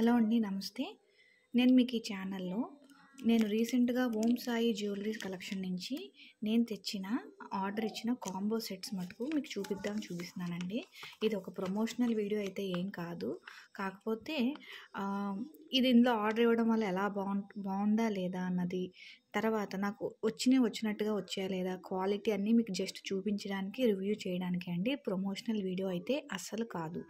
hello అండి నమస్తే నేను మీకు ఈ ఛానల్లో నేను రీసెంట్గా ఓం సాయి జ్యువెలరీస్ కలెక్షన్ నుంచి నేను తెచ్చిన ఆర్డర్ ఇచ్చిన కాంబో సెట్స్ మటుకు మీకు చూపిద్దాం చూపిస్తున్నానండి ఇది ఒక ప్రమోషనల్ వీడియో అయితే ఏం కాదు కాకపోతే ఇది ఇందులో ఆర్డర్ ఇవ్వడం వల్ల ఎలా బాగుందా లేదా అన్నది తర్వాత నాకు వచ్చినవి వచ్చినట్టుగా వచ్చాయా లేదా క్వాలిటీ అన్నీ మీకు జస్ట్ చూపించడానికి రివ్యూ చేయడానికి అండి ప్రమోషనల్ వీడియో అయితే అస్సలు కాదు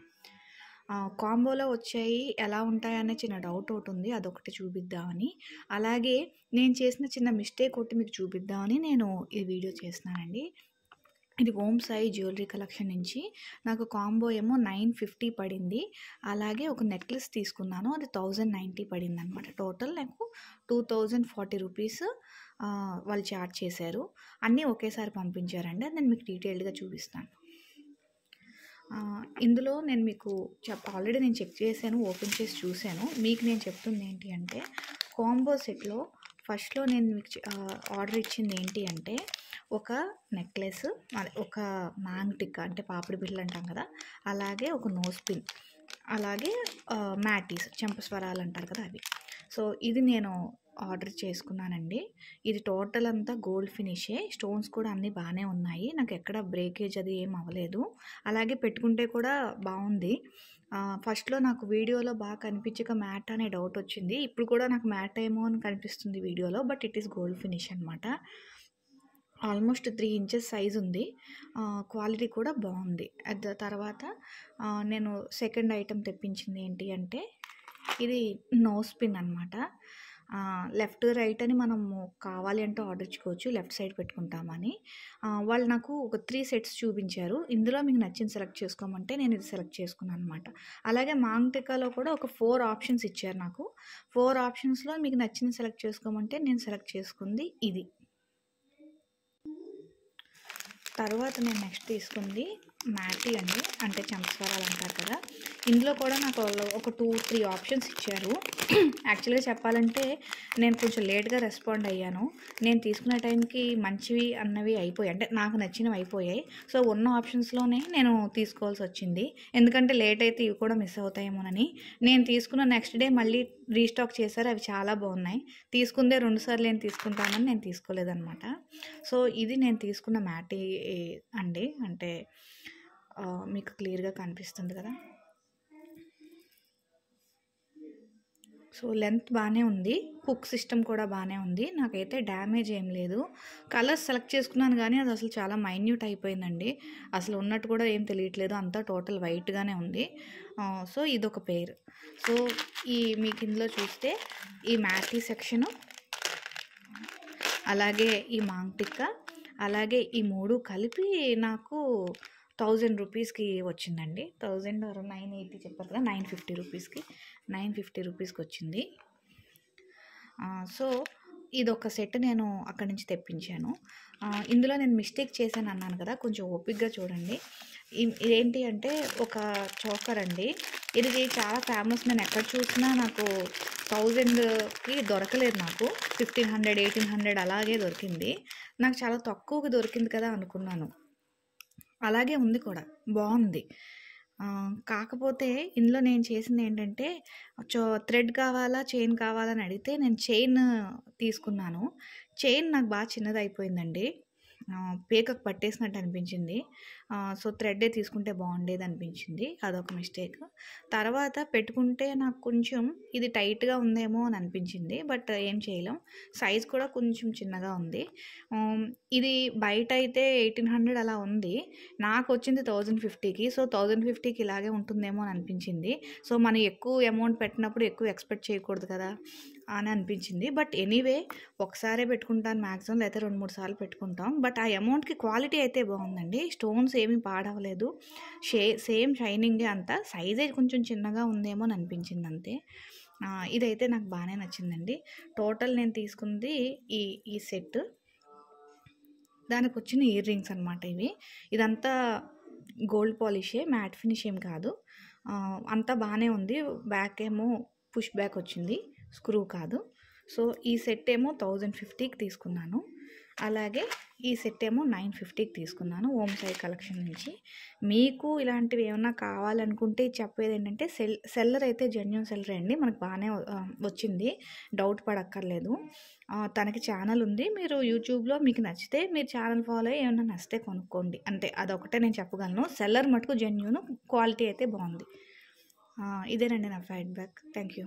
కాంబోలో వచ్చాయి ఎలా ఉంటాయనే చిన్న డౌట్ ఒకటి ఉంది అదొకటి చూపిద్దామని అలాగే నేను చేసిన చిన్న మిస్టేక్ ఒకటి మీకు చూపిద్దామని నేను ఈ వీడియో చేస్తున్నానండి ఇది ఓం సాయి జ్యువెలరీ కలెక్షన్ నుంచి నాకు కాంబో ఏమో నైన్ ఫిఫ్టీ పడింది అలాగే ఒక నెక్లెస్ తీసుకున్నాను అది థౌజండ్ నైంటీ పడింది అనమాట టోటల్ నాకు టూ థౌజండ్ ఫార్టీ రూపీస్ వాళ్ళు చార్జ్ చేశారు అన్నీ ఒకేసారి పంపించారండి నేను మీకు డీటెయిల్డ్గా చూపిస్తాను ఇందులో నేను మీకు చెప్ ఆల్రెడీ నేను చెక్ చేశాను ఓపెన్ చేసి చూశాను మీకు నేను చెప్తుంది ఏంటి అంటే కాంబో సెట్లో ఫస్ట్లో నేను మీకు ఆర్డర్ ఇచ్చింది ఏంటి అంటే ఒక నెక్లెస్ ఒక ఒక మ్యాంగ్టిక్ అంటే పాపిడి బిళ్ళ అంటాం కదా అలాగే ఒక నోస్ పిన్ అలాగే మ్యాటీస్ చెంపస్వరాలు అంటారు కదా అవి సో ఇది నేను ఆర్డర్ చేసుకున్నానండి ఇది టోటల్ అంతా గోల్డ్ ఫినిషే స్టోన్స్ కూడా అన్నీ బాగానే ఉన్నాయి నాకు ఎక్కడ బ్రేకేజ్ అది ఏం అవ్వలేదు అలాగే పెట్టుకుంటే కూడా బాగుంది ఫస్ట్లో నాకు వీడియోలో బాగా కనిపించక మ్యాట్ అనే డౌట్ వచ్చింది ఇప్పుడు కూడా నాకు మ్యాట్ ఏమో అని కనిపిస్తుంది వీడియోలో but it is gold finish అనమాట ఆల్మోస్ట్ త్రీ ఇంచెస్ సైజ్ ఉంది క్వాలిటీ కూడా బాగుంది తర్వాత నేను సెకండ్ ఐటెం తెప్పించింది ఏంటి అంటే ఇది నోస్ పిన్ అనమాట లెఫ్ట్ రైట్ అని మనము కావాలి అంటే ఆర్డర్ ఇచ్చుకోవచ్చు లెఫ్ట్ సైడ్ పెట్టుకుంటామని వాళ్ళు నాకు ఒక త్రీ సెట్స్ చూపించారు ఇందులో మీకు నచ్చింది సెలెక్ట్ చేసుకోమంటే నేను ఇది సెలెక్ట్ చేసుకున్నాను అనమాట అలాగే మాంగ్టికాలో కూడా ఒక ఫోర్ ఆప్షన్స్ ఇచ్చారు నాకు ఫోర్ ఆప్షన్స్లో మీకు నచ్చింది సెలెక్ట్ చేసుకోమంటే నేను సెలెక్ట్ చేసుకుంది ఇది తర్వాత నేను నెక్స్ట్ తీసుకుంది మ్యాటీ అండి అంటే చంపస్వరాలు అంటారు కదా ఇందులో కూడా నాకు ఒక టూ త్రీ ఆప్షన్స్ ఇచ్చారు యాక్చువల్గా చెప్పాలంటే నేను కొంచెం లేట్గా రెస్పాండ్ అయ్యాను నేను తీసుకున్న టైంకి మంచివి అన్నవి అయిపోయాయి అంటే నాకు నచ్చినవి అయిపోయాయి సో ఉన్న ఆప్షన్స్లోనే నేను తీసుకోవాల్సి వచ్చింది ఎందుకంటే లేట్ అయితే ఇవి కూడా మిస్ అవుతాయేమోనని నేను తీసుకున్న నెక్స్ట్ డే మళ్ళీ రీస్టాక్ చేశారు అవి చాలా బాగున్నాయి తీసుకుందే రెండుసార్లు నేను తీసుకుంటానని నేను తీసుకోలేదనమాట సో ఇది నేను తీసుకున్న మ్యాటీ అండి అంటే మీకు క్లియర్గా కనిపిస్తుంది కదా సో లెంత్ బాగానే ఉంది హుక్ సిస్టమ్ కూడా బాగానే ఉంది నాకైతే డ్యామేజ్ ఏం లేదు కలర్స్ సెలెక్ట్ చేసుకున్నాను కానీ అది అసలు చాలా మైన్యూట్ అయిపోయిందండి అసలు ఉన్నట్టు కూడా ఏం తెలియట్లేదు అంతా టోటల్ వైట్గానే ఉంది సో ఇదొక పేర్ సో ఈ మీకు ఇందులో చూస్తే ఈ మ్యాటీ సెక్షను అలాగే ఈ మాంగ్ టిక్క అలాగే ఈ మూడు కలిపి నాకు థౌజండ్ రూపీస్కి వచ్చిందండి థౌజండ్ ఆర్ నైన్ ఎయిటీ చెప్పారు కదా నైన్ ఫిఫ్టీ రూపీస్కి నైన్ ఫిఫ్టీ రూపీస్కి వచ్చింది సో ఇది ఒక సెట్ నేను అక్కడి నుంచి తెప్పించాను ఇందులో నేను మిస్టేక్ చేశాను అన్నాను కదా కొంచెం ఓపిక్గా చూడండి ఇదేంటి అంటే ఒక చోకర్ అండి ఇది చాలా ఫేమస్ నేను ఎక్కడ చూసినా నాకు థౌజండ్కి దొరకలేదు నాకు ఫిఫ్టీన్ హండ్రెడ్ ఎయిటీన్ హండ్రెడ్ అలాగే దొరికింది నాకు చాలా తక్కువకి దొరికింది కదా అనుకున్నాను అలాగే ఉంది కూడా బాగుంది కాకపోతే ఇందులో నేను చేసింది ఏంటంటే చో థ్రెడ్ కావాలా చైన్ కావాలా అని అడిగితే నేను చైన్ తీసుకున్నాను చైన్ నాకు బాగా చిన్నది అయిపోయిందండి పేకకు పట్టేసినట్టు అనిపించింది సో థ్రెడ్డే తీసుకుంటే బాగుండేది అనిపించింది అదొక మిస్టేక్ తర్వాత పెట్టుకుంటే నాకు కొంచెం ఇది టైట్గా ఉందేమో అని అనిపించింది బట్ ఏం చేయలేం సైజ్ కూడా కొంచెం చిన్నగా ఉంది ఇది బయట అయితే ఎయిటీన్ హండ్రెడ్ అలా ఉంది నాకు వచ్చింది థౌజండ్ ఫిఫ్టీకి సో థౌజండ్ ఫిఫ్టీకి ఇలాగే ఉంటుందేమో అని అనిపించింది సో మనం ఎక్కువ అమౌంట్ పెట్టినప్పుడు ఎక్కువ ఎక్స్పెక్ట్ చేయకూడదు కదా అని అనిపించింది బట్ ఎనీవే ఒకసారే పెట్టుకుంటాను మ్యాక్సిమం లేకపోతే రెండు మూడు సార్లు పెట్టుకుంటాం బట్ ఆ అమౌంట్కి క్వాలిటీ అయితే బాగుందండి స్టోన్స్ ఏమి పాడవలేదు షే సేమ్ షైనింగే అంతా సైజే కొంచెం చిన్నగా ఉందేమో అని అనిపించింది అంతే ఇదైతే నాకు బాగానే నచ్చిందండి టోటల్ నేను తీసుకుంది ఈ ఈ సెట్ దానికి వచ్చిన ఇయర్ రింగ్స్ అనమాట ఇవి ఇదంతా గోల్డ్ పాలిషే మ్యాట్ ఫినిష్ ఏం కాదు అంతా బాగానే ఉంది బ్యాక్ ఏమో పుష్ బ్యాక్ వచ్చింది స్క్రూ కాదు సో ఈ సెట్ ఏమో థౌజండ్ ఫిఫ్టీకి తీసుకున్నాను అలాగే ఈ సెట్ ఏమో నైన్ ఫిఫ్టీకి తీసుకున్నాను ఓం సాయి కలెక్షన్ నుంచి మీకు ఇలాంటివి ఏమైనా కావాలనుకుంటే చెప్పేది ఏంటంటే సెల్ సెల్లర్ అయితే జెన్యున్ సెల్లర్ అండి మనకు బాగానే వచ్చింది డౌట్ పడక్కర్లేదు తనకి ఛానల్ ఉంది మీరు యూట్యూబ్లో మీకు నచ్చితే మీరు ఛానల్ ఫాలో అయ్యి ఏమైనా నచ్చితే కొనుక్కోండి అంటే అదొకటే నేను చెప్పగలను సెల్లర్ మటుకు జెన్యున్ క్వాలిటీ అయితే బాగుంది ఇదేనండి నా ఫీడ్బ్యాక్ థ్యాంక్ యూ